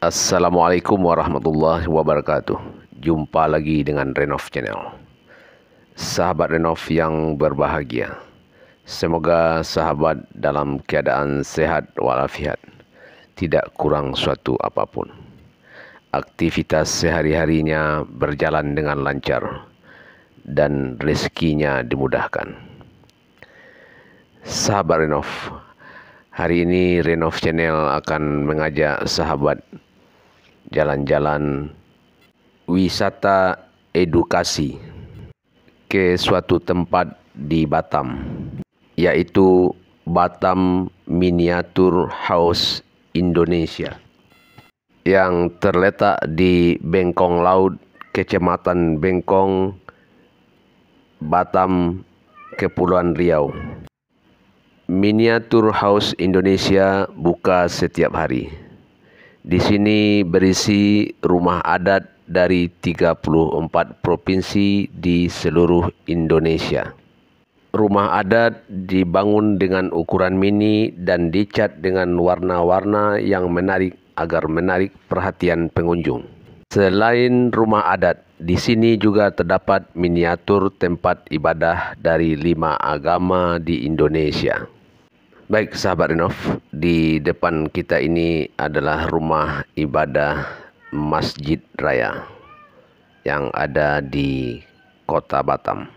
Assalamualaikum warahmatullahi wabarakatuh Jumpa lagi dengan Renov Channel Sahabat Renov yang berbahagia Semoga sahabat dalam keadaan sehat walafiat Tidak kurang suatu apapun Aktivitas sehari-harinya berjalan dengan lancar Dan rezekinya dimudahkan Sahabat Renov Hari ini Renov Channel akan mengajak sahabat jalan-jalan wisata edukasi ke suatu tempat di Batam, yaitu Batam Miniatur House Indonesia yang terletak di Bengkong Laut, Kecamatan Bengkong, Batam, Kepulauan Riau. Miniatur House Indonesia buka setiap hari. Di sini berisi rumah adat dari 34 provinsi di seluruh Indonesia. Rumah adat dibangun dengan ukuran mini dan dicat dengan warna-warna yang menarik agar menarik perhatian pengunjung. Selain rumah adat, di sini juga terdapat miniatur tempat ibadah dari lima agama di Indonesia. Baik sahabat Renov, di depan kita ini adalah rumah ibadah Masjid Raya yang ada di kota Batam.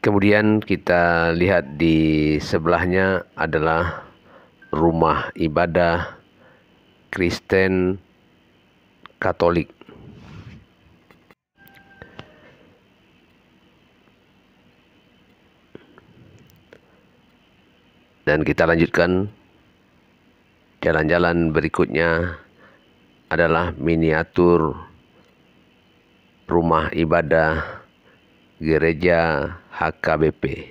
Kemudian kita lihat di sebelahnya adalah rumah ibadah Kristen Katolik Dan kita lanjutkan jalan-jalan berikutnya adalah miniatur rumah ibadah gereja HKBP.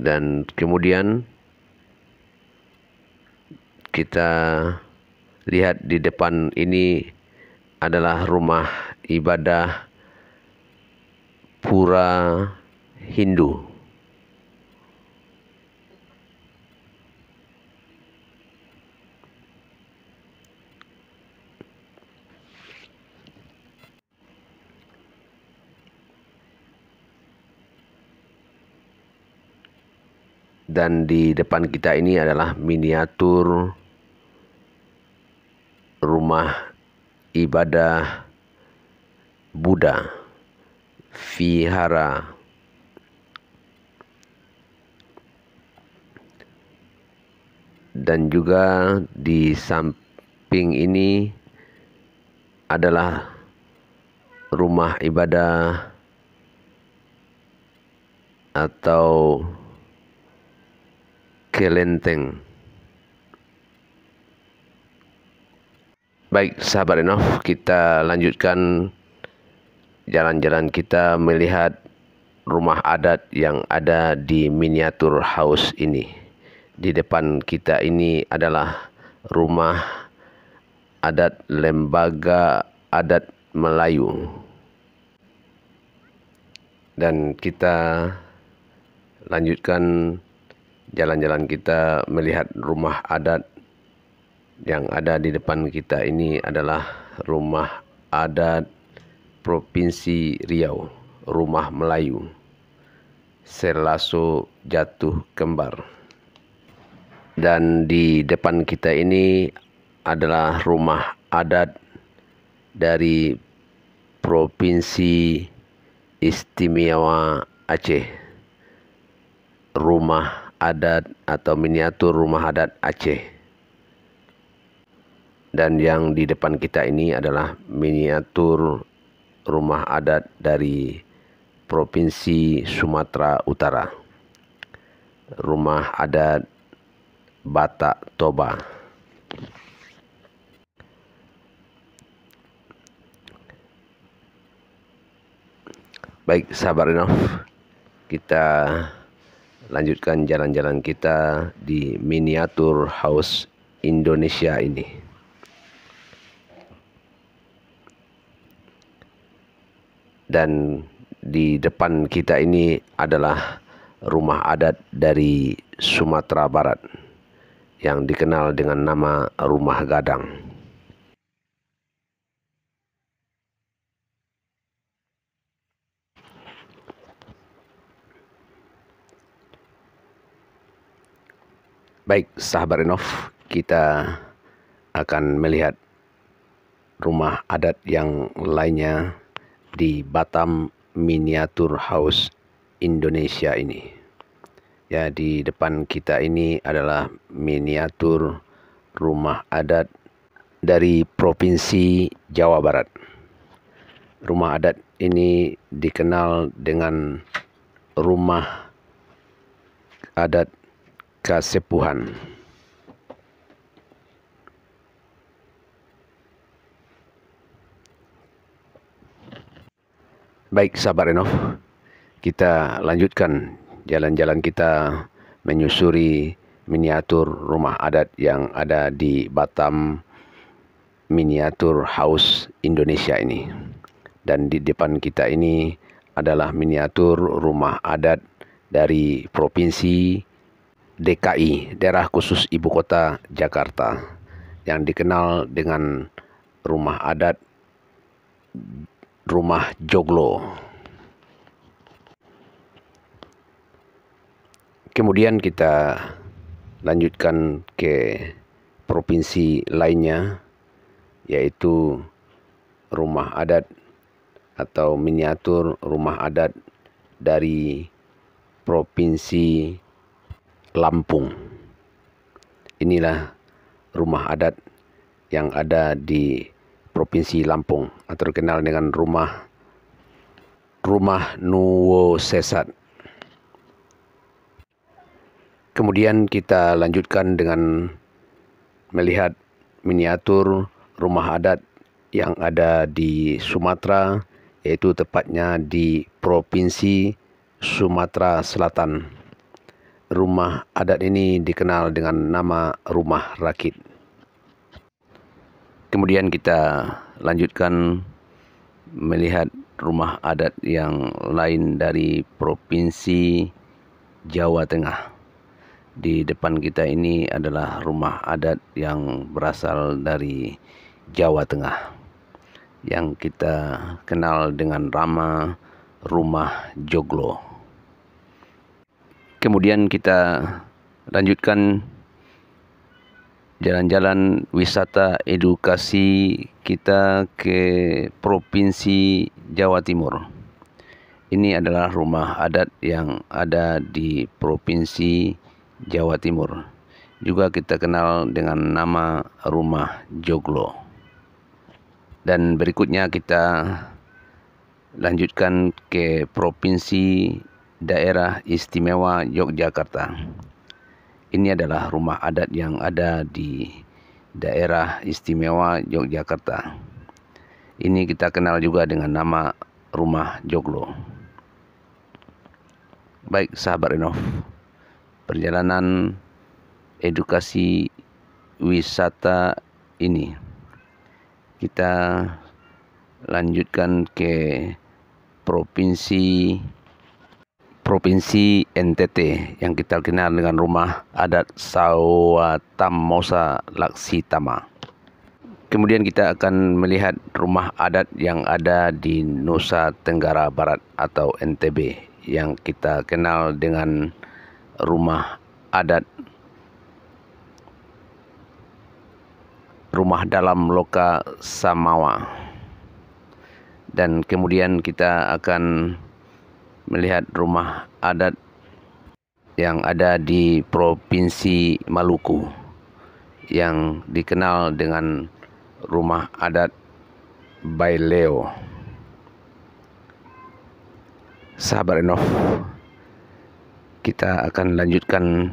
Dan kemudian kita lihat di depan ini adalah rumah ibadah pura Hindu. Dan di depan kita ini adalah miniatur rumah ibadah Buddha vihara dan juga di samping ini adalah rumah ibadah atau kelenteng. Baik, sahabat Enof, kita lanjutkan jalan-jalan kita melihat rumah adat yang ada di miniatur house ini. Di depan kita ini adalah rumah adat lembaga adat Melayu. Dan kita lanjutkan jalan-jalan kita melihat rumah adat yang ada di depan kita ini adalah rumah adat Provinsi Riau, Rumah Melayu. Serlaso jatuh kembar. Dan di depan kita ini adalah rumah adat dari Provinsi Istimewa Aceh. Rumah adat atau miniatur rumah adat Aceh dan yang di depan kita ini adalah miniatur rumah adat dari Provinsi Sumatera Utara. Rumah adat Batak Toba. Baik, sahabat enough. kita lanjutkan jalan-jalan kita di miniatur house Indonesia ini. dan di depan kita ini adalah rumah adat dari Sumatera Barat yang dikenal dengan nama Rumah Gadang. Baik, sahabat Renov, kita akan melihat rumah adat yang lainnya di Batam Miniatur House Indonesia ini. Ya, di depan kita ini adalah miniatur rumah adat dari Provinsi Jawa Barat. Rumah adat ini dikenal dengan rumah adat Kasepuhan. Baik sahabat Renov, kita lanjutkan jalan-jalan kita menyusuri miniatur rumah adat yang ada di Batam Miniatur House Indonesia ini. Dan di depan kita ini adalah miniatur rumah adat dari Provinsi DKI, Daerah Khusus Ibu Kota Jakarta, yang dikenal dengan rumah adat rumah joglo. Kemudian kita lanjutkan ke provinsi lainnya yaitu rumah adat atau miniatur rumah adat dari provinsi Lampung. Inilah rumah adat yang ada di Provinsi Lampung atau terkenal dengan rumah rumah Nuwo Sesat. Kemudian kita lanjutkan dengan melihat miniatur rumah adat yang ada di Sumatera yaitu tepatnya di Provinsi Sumatera Selatan. Rumah adat ini dikenal dengan nama rumah rakit. Kemudian kita lanjutkan melihat rumah adat yang lain dari provinsi Jawa Tengah. Di depan kita ini adalah rumah adat yang berasal dari Jawa Tengah yang kita kenal dengan Rama Rumah Joglo. Kemudian kita lanjutkan jalan-jalan wisata edukasi kita ke Provinsi Jawa Timur. Ini adalah rumah adat yang ada di Provinsi Jawa Timur. Juga kita kenal dengan nama rumah Joglo. Dan berikutnya kita lanjutkan ke Provinsi Daerah Istimewa Yogyakarta. Ini adalah rumah adat yang ada di daerah istimewa Yogyakarta. Ini kita kenal juga dengan nama rumah Joglo. Baik sahabat Renov, perjalanan edukasi wisata ini kita lanjutkan ke provinsi Provinsi NTT yang kita kenal dengan rumah adat Sawatamosa Laksitama. Kemudian kita akan melihat rumah adat yang ada di Nusa Tenggara Barat atau NTB yang kita kenal dengan rumah adat rumah dalam loka Samawa. Dan kemudian kita akan melihat rumah adat yang ada di Provinsi Maluku yang dikenal dengan rumah adat Baileo. Sahabat Enof, kita akan lanjutkan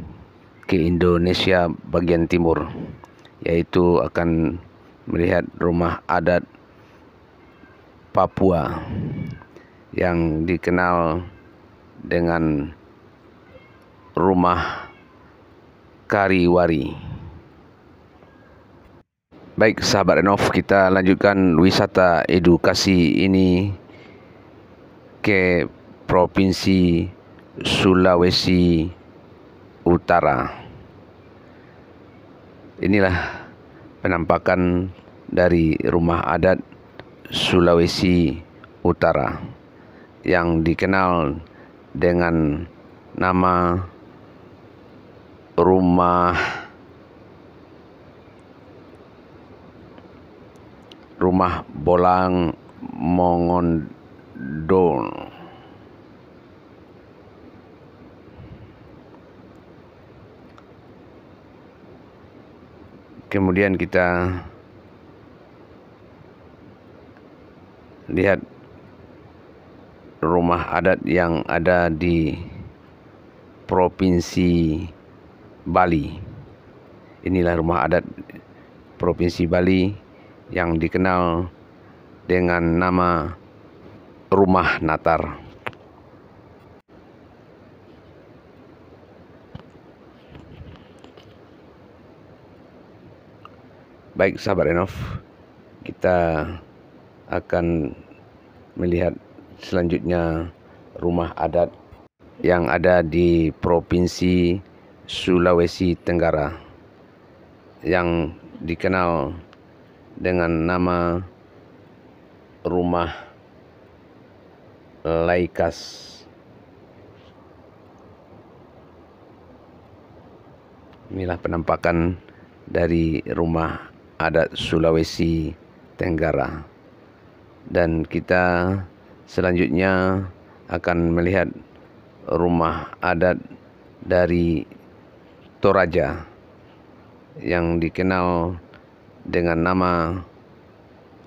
ke Indonesia bagian timur, yaitu akan melihat rumah adat Papua yang dikenal dengan rumah Kariwari. Baik sahabat Renov, kita lanjutkan wisata edukasi ini ke Provinsi Sulawesi Utara. Inilah penampakan dari rumah adat Sulawesi Utara yang dikenal dengan nama rumah rumah bolang Mongondong. kemudian kita lihat rumah adat yang ada di Provinsi Bali. Inilah rumah adat Provinsi Bali yang dikenal dengan nama Rumah Natar. Baik sahabat Renov, kita akan melihat selanjutnya rumah adat yang ada di Provinsi Sulawesi Tenggara yang dikenal dengan nama rumah Laikas. Inilah penampakan dari rumah adat Sulawesi Tenggara. Dan kita Selanjutnya akan melihat rumah adat dari Toraja yang dikenal dengan nama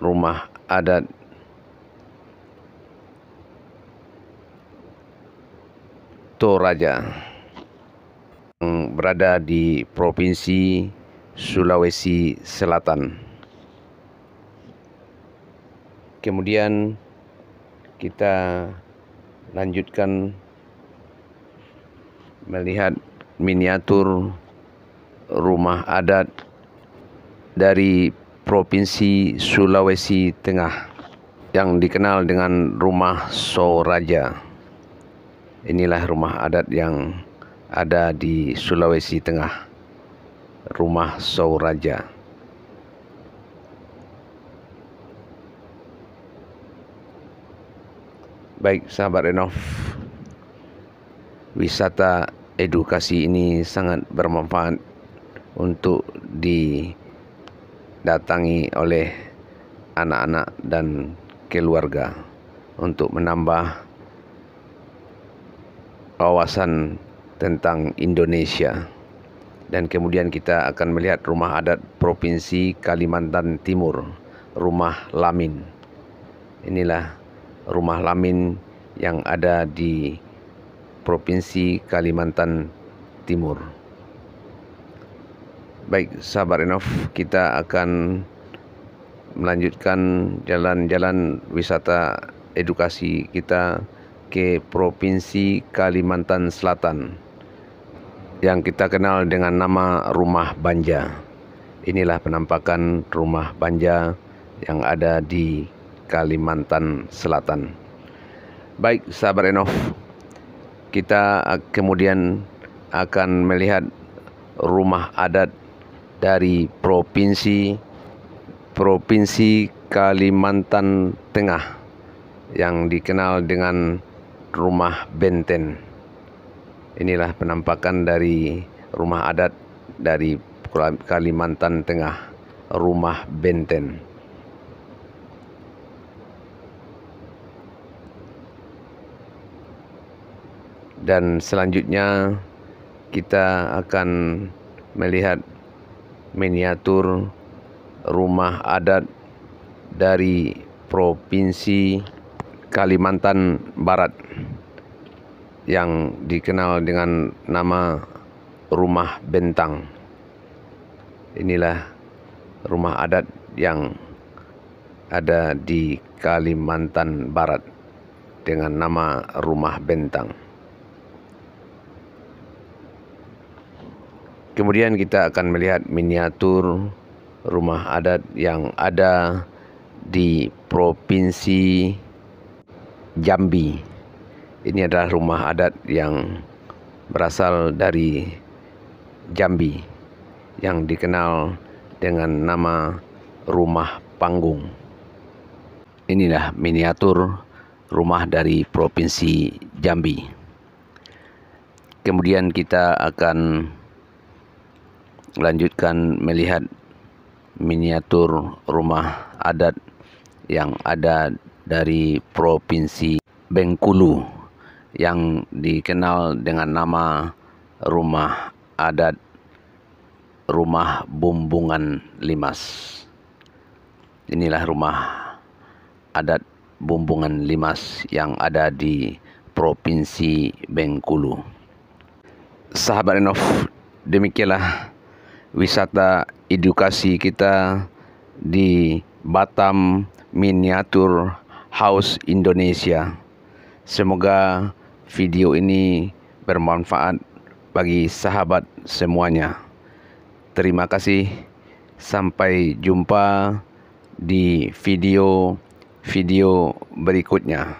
rumah adat Toraja yang berada di Provinsi Sulawesi Selatan. Kemudian kita lanjutkan melihat miniatur rumah adat dari Provinsi Sulawesi Tengah yang dikenal dengan Rumah Soraja. Inilah rumah adat yang ada di Sulawesi Tengah. Rumah Soraja. Baik sahabat Renov Wisata edukasi ini sangat bermanfaat Untuk didatangi oleh anak-anak dan keluarga Untuk menambah wawasan tentang Indonesia dan kemudian kita akan melihat rumah adat Provinsi Kalimantan Timur, Rumah Lamin. Inilah rumah lamin yang ada di Provinsi Kalimantan Timur. Baik, Sabar Renov, kita akan melanjutkan jalan-jalan wisata edukasi kita ke Provinsi Kalimantan Selatan yang kita kenal dengan nama Rumah Banja. Inilah penampakan Rumah Banja yang ada di Kalimantan Selatan. Baik, sahabat Enof, kita ah, kemudian akan melihat rumah adat dari provinsi provinsi Kalimantan Tengah yang dikenal dengan rumah Benten. Inilah penampakan dari rumah adat dari Kalimantan Tengah, rumah Benten. dan selanjutnya kita akan melihat miniatur rumah adat dari Provinsi Kalimantan Barat yang dikenal dengan nama Rumah Bentang. Inilah rumah adat yang ada di Kalimantan Barat dengan nama Rumah Bentang. Kemudian kita akan melihat miniatur rumah adat yang ada di Provinsi Jambi. Ini adalah rumah adat yang berasal dari Jambi yang dikenal dengan nama rumah panggung. Inilah miniatur rumah dari Provinsi Jambi. Kemudian kita akan lanjutkan melihat miniatur rumah adat yang ada dari provinsi Bengkulu yang dikenal dengan nama rumah adat rumah bumbungan limas inilah rumah adat bumbungan limas yang ada di provinsi Bengkulu sahabat Renov demikianlah wisata edukasi kita di Batam Miniatur House Indonesia. Semoga video ini bermanfaat bagi sahabat semuanya. Terima kasih. Sampai jumpa di video-video berikutnya.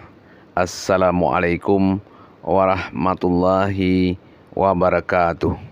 Assalamualaikum warahmatullahi wabarakatuh.